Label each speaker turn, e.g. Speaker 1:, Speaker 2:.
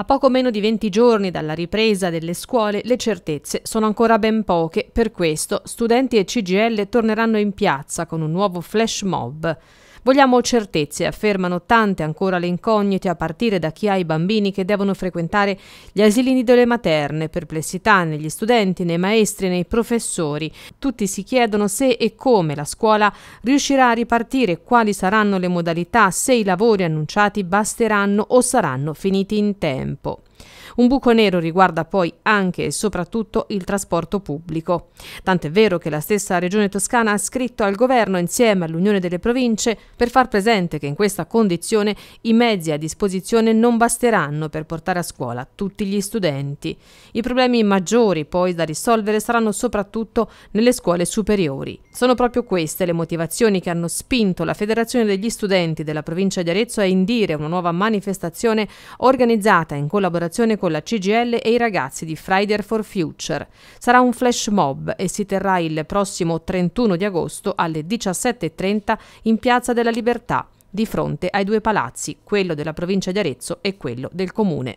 Speaker 1: A poco meno di 20 giorni dalla ripresa delle scuole le certezze sono ancora ben poche, per questo studenti e CGL torneranno in piazza con un nuovo flash mob. Vogliamo certezze, affermano tante ancora le incognite a partire da chi ha i bambini che devono frequentare gli asili nidole materne, perplessità negli studenti, nei maestri, nei professori. Tutti si chiedono se e come la scuola riuscirà a ripartire, quali saranno le modalità, se i lavori annunciati basteranno o saranno finiti in tempo. Un buco nero riguarda poi anche e soprattutto il trasporto pubblico. Tant'è vero che la stessa Regione Toscana ha scritto al governo insieme all'Unione delle Province per far presente che in questa condizione i mezzi a disposizione non basteranno per portare a scuola tutti gli studenti. I problemi maggiori poi da risolvere saranno soprattutto nelle scuole superiori. Sono proprio queste le motivazioni che hanno spinto la Federazione degli studenti della provincia di Arezzo a indire una nuova manifestazione organizzata in collaborazione con la CGL e i ragazzi di Friday for Future. Sarà un flash mob e si terrà il prossimo 31 di agosto alle 17.30 in Piazza della Libertà, di fronte ai due palazzi, quello della provincia di Arezzo e quello del comune.